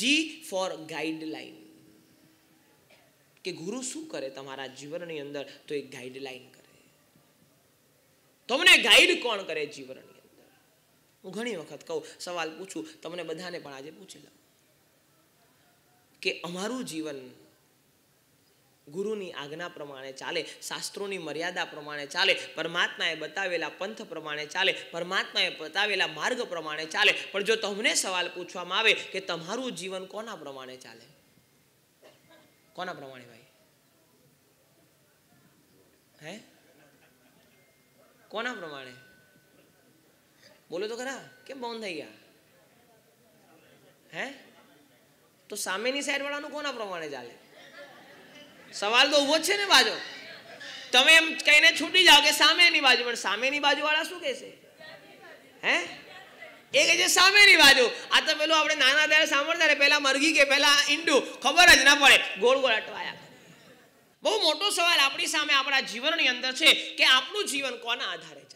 G four guideline કે ગુરુ શું કરે તમારા જીવનની અંદર તો એ ગાઈડલાઈન કરે તમને ગાઈડ કોણ કરે જીવનની અંદર હું ઘણી વખત કહું સવાલ પૂછું તમને બધાને પણ આજે પૂછી લઉં કે અમારું જીવન ગુરુની આજ્ઞા પ્રમાણે ચાલે શાસ્ત્રોની મર્યાદા પ્રમાણે ચાલે પરમાત્માએ બતાવેલા પંથ પ્રમાણે ચાલે પરમાત્માએ બતાવેલા માર્ગ પ્રમાણે ચાલે પણ જો તમને સવાલ પૂછવામાં આવે કે તમારું જીવન કોના પ્રમાણે ચાલે કોના પ્રમાણે ભાઈ હે કોના પ્રમાણે બોલો તો ખરા કેમ મૌન થઈ ગયા હે તો સામેની સાઈડ વાળાનું કોના પ્રમાણે ચાલે સવાલ તો ઉભો છે ને બાજુ તમે એમ કહીને છૂટી જાઓ કે સામેની બાજુ પણ સામેની બાજુવાળા શું કહેશે હે એ કહે છે સામેની બાજુ આ તો પેલું આપણે નાના ત્યારે સાંભળતા ને પહેલાં મરઘી કે પહેલાં ઈંડું ખબર જ ના પડે ગોળ ગોળ અટવાયા બહુ મોટો સવાલ આપણી સામે આપણા જીવનની અંદર છે કે આપણું જીવન કોના આધારે છે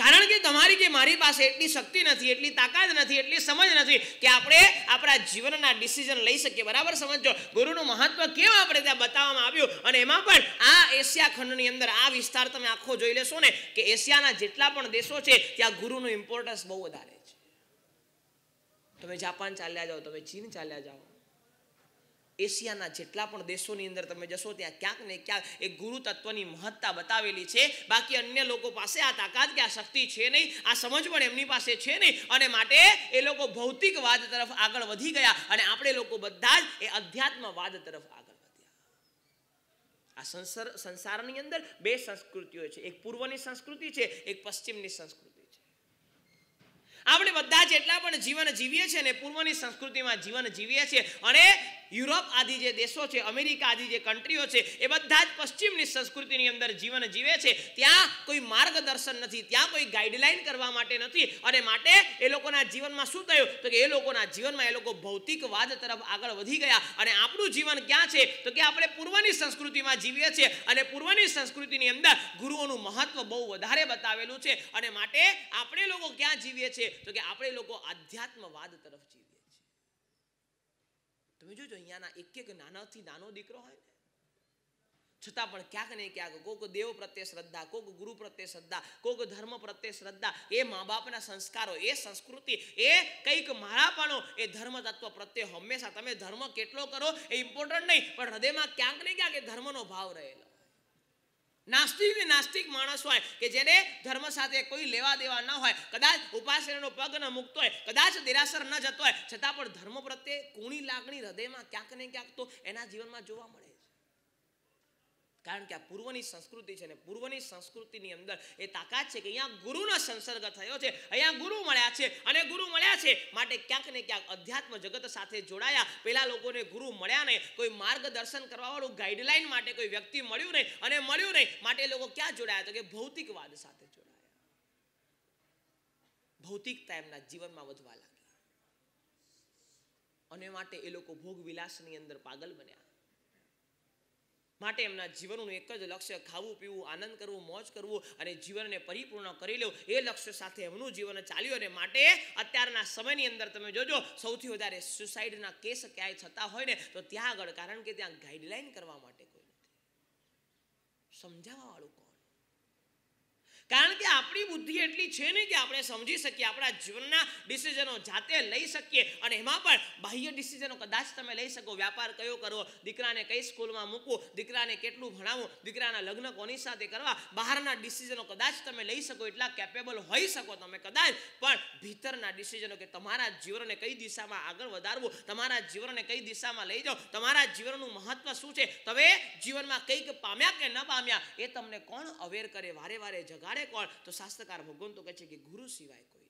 કારણ કે તમારી કે મારી પાસે એટલી શક્તિ નથી એટલી તાકાત નથી એટલી સમજ નથી કે આપણે આપણા જીવનના ડિસિઝન લઈ શકીએ બરાબર સમજો ગુરુનું મહત્વ કેમ આપણે ત્યાં બતાવવામાં આવ્યું અને એમાં પણ આ એશિયા ખંડની અંદર આ વિસ્તાર તમે આખો જોઈ લેશો ને કે એશિયાના જેટલા પણ દેશો છે ત્યાં ગુરુનું ઇમ્પોર્ટન્સ બહુ વધારે છે તમે જાપાન ચાલ્યા જાઓ તમે ચીન ચાલ્યા જાઓ એશિયાના જેટલા પણ દેશોની અંદર તમે જશો ત્યાં ક્યાંક ને ક્યાંક એક ગુરુ તત્વની મહત્તા બતાવેલી છે બાકી અન્ય લોકો પાસે આ તાકાત કે આ શક્તિ છે નહીં આ સમજ પણ એમની પાસે છે નહીં અને માટે એ લોકો ભૌતિકવાદ તરફ આગળ વધી ગયા અને આપણે લોકો બધા જ એ અધ્યાત્મવાદ તરફ આગળ આ સંસાર સંસારની અંદર બે સંસ્કૃતિઓ છે એક પૂર્વની સંસ્કૃતિ છે એક પશ્ચિમની સંસ્કૃતિ છે આપણે બધા જેટલા પણ જીવન જીવીએ છીએ ને પૂર્વની સંસ્કૃતિમાં જીવન જીવીએ છીએ અને યુરોપ આદિ જે દેશો છે અમેરિકા આદિ જે કન્ટ્રીઓ છે એ બધા જ પશ્ચિમની સંસ્કૃતિની અંદર જીવન જીવે છે ત્યાં કોઈ માર્ગદર્શન નથી ત્યાં કોઈ ગાઈડલાઈન કરવા માટે નથી અને માટે એ લોકોના જીવનમાં શું થયું તો કે એ લોકોના જીવનમાં એ લોકો ભૌતિકવાદ તરફ આગળ વધી ગયા અને આપણું જીવન ક્યાં છે તો કે આપણે પૂર્વની સંસ્કૃતિમાં જીવીએ છીએ અને પૂર્વની સંસ્કૃતિની અંદર ગુરુઓનું મહત્વ બહુ વધારે બતાવેલું છે અને માટે આપણે લોકો ક્યાં જીવીએ છીએ તો કે આપણે લોકો આધ્યાત્મવાદ તરફ જીવીએ તમે જોજો અહીંયાના એક એક નાનાથી નાનો દીકરો હોય ને છતાં પણ ક્યાંક ને ક્યાંક કોઈક દેવ પ્રત્યે શ્રદ્ધા કોઈક ગુરુ પ્રત્યે શ્રદ્ધા કોઈક ધર્મ પ્રત્યે શ્રદ્ધા એ મા બાપના સંસ્કારો એ સંસ્કૃતિ એ કંઈક મારાપણો એ ધર્મ તત્વ પ્રત્યે હંમેશા તમે ધર્મ કેટલો કરો એ ઇમ્પોર્ટન્ટ નહીં પણ હૃદયમાં ક્યાંક ને ક્યાંક એ ધર્મનો ભાવ રહેલો નાસ્તિક નાસ્તિક માણસ હોય કે જેને ધર્મ સાથે કોઈ લેવા દેવા ન હોય કદાચ ઉપાસનાનો પગ ન મૂકતો હોય કદાચ દેરાસર ન જતો હોય છતાં પણ ધર્મ પ્રત્યે કુણી લાગણી હૃદયમાં ક્યાંક ને ક્યાંક તો એના જીવનમાં જોવા મળે કારણ કે આ પૂર્વની સંસ્કૃતિ છે ને પૂર્વની સંસ્કૃતિની અંદર એ તાકાત છે કે અહીંયા ગુરુનો સંસર્ગ થયો છે અહીંયા ગુરુ મળ્યા છે અને ગુરુ મળ્યા છે માટે ક્યાંક ને ક્યાંક અધ્યાત્મ જગત સાથે જોડાયા પેલા લોકોને ગુરુ મળ્યા નહીં કોઈ માર્ગદર્શન કરવાવાળું ગાઈડલાઈન માટે કોઈ વ્યક્તિ મળ્યું નહીં અને મળ્યું નહીં માટે લોકો ક્યાં જોડાયા તો કે ભૌતિકવાદ સાથે જોડાયા ભૌતિકતા એમના જીવનમાં વધવા લાગી અને માટે એ લોકો ભોગ વિલાસની અંદર પાગલ બન્યા માટે એમના જીવનનું એક જ લક્ષ્ય ખાવું પીવું આનંદ કરવું મોજ કરવું અને જીવનને પરિપૂર્ણ કરી લેવું એ લક્ષ્ય સાથે એમનું જીવન ચાલ્યું અને માટે અત્યારના સમયની અંદર તમે જોજો સૌથી વધારે સુસાઇડના કેસ ક્યાંય થતા હોય ને તો ત્યાં આગળ કારણ કે ત્યાં ગાઈડલાઈન કરવા માટે કોઈ નથી વાળું કોણ કારણ કે આપણી બુદ્ધિ એટલી છે ને કે આપણે સમજી શકીએ આપણા જીવનના ડિસિઝનો જાતે લઈ શકીએ અને એમાં પણ બાહ્ય ડિસિઝનો કદાચ તમે લઈ શકો વ્યાપાર કયો કરવો દીકરાને કઈ સ્કૂલમાં મૂકવું દીકરાને કેટલું ભણાવવું દીકરાના લગ્ન કોની સાથે કરવા બહારના ડિસિઝનો કદાચ તમે લઈ શકો એટલા કેપેબલ હોઈ શકો તમે કદાચ પણ ભીતરના ડિસિઝનો કે તમારા જીવનને કઈ દિશામાં આગળ વધારવું તમારા જીવનને કઈ દિશામાં લઈ જાઓ તમારા જીવનનું મહત્વ શું છે તમે જીવનમાં કંઈક પામ્યા કે ન પામ્યા એ તમને કોણ અવેર કરે વારે વારે જગાડે જાણે कौन तो शास्त्रकार भगवान तो कहे कि गुरु सिवाय कोई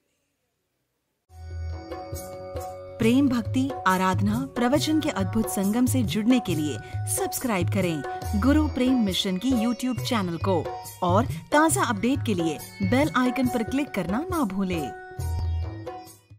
प्रेम भक्ति आराधना प्रवचन के अद्भुत संगम से जुड़ने के लिए सब्सक्राइब करें गुरु प्रेम मिशन की यूट्यूब चैनल को और ताज़ा अपडेट के लिए बेल आइकन पर क्लिक करना ना भूलें।